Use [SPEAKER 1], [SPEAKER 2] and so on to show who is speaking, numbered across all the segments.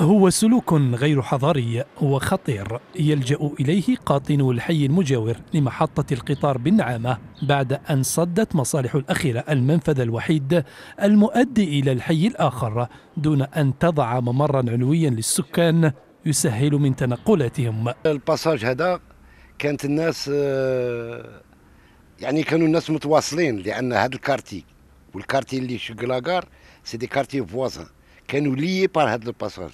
[SPEAKER 1] هو سلوك غير حضاري وخطير يلجأ إليه قاطنو الحي المجاور لمحطة القطار بالنعامة بعد أن صدت مصالح الأخيرة المنفذ الوحيد المؤدي إلى الحي الآخر دون أن تضع ممرا علويا للسكان يسهل من تنقلاتهم
[SPEAKER 2] الباساج هذا كانت الناس آه، يعني كانوا الناس متواصلين لأن هذا الكارتي والكارتي اللي شقلاقار سي دي كارتي فوازان كانوا ليي بار هذا الباساج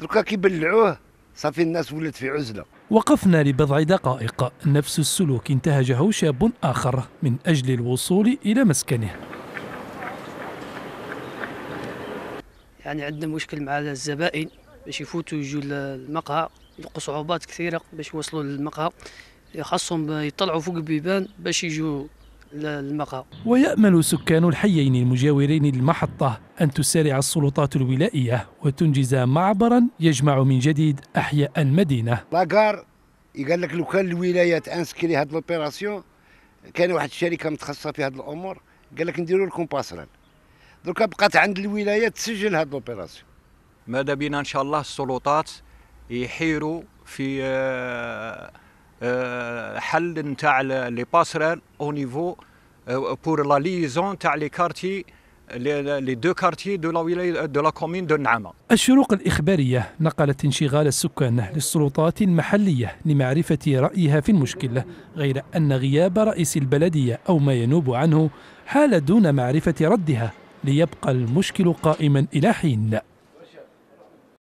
[SPEAKER 2] دركا كيبلعوه صافي الناس ولات في عزله
[SPEAKER 1] وقفنا لبضع دقائق نفس السلوك انتهجه شاب اخر من اجل الوصول الى مسكنه
[SPEAKER 3] يعني عندنا مشكل مع الزبائن باش يفوتوا يجوا المقهى يلقوا صعوبات كثيره باش يوصلوا للمقهى خاصهم يطلعوا فوق البيبان باش يجوا للمقهى
[SPEAKER 1] ويأمل سكان الحيين المجاورين للمحطة أن تسارع السلطات الولائية وتنجز معبرا يجمع من جديد أحياء المدينة
[SPEAKER 2] لاكار قال لك لو كان الولاية تأنسكي هاد لوبيراسيون كان واحد الشركة متخصصة في هاد الأمور قال لك نديروا لكم باسران دركا بقات عند الولاية تسجل هاد لوبيراسيون
[SPEAKER 4] ماذا بينا إن شاء الله السلطات يحيروا في آه، الحل نتاع لي باسرال او نيفو بور لا ليزون تاع لي كارتي لي دو كارتي دو لا ولايه دو لا كومين دو نعامه
[SPEAKER 1] الشروق الاخباريه نقلت انشغال السكان للسلطات المحليه لمعرفه رايها في المشكله، غير ان غياب رئيس البلديه او ما ينوب عنه حال دون معرفه ردها ليبقى المشكل قائما الى حين.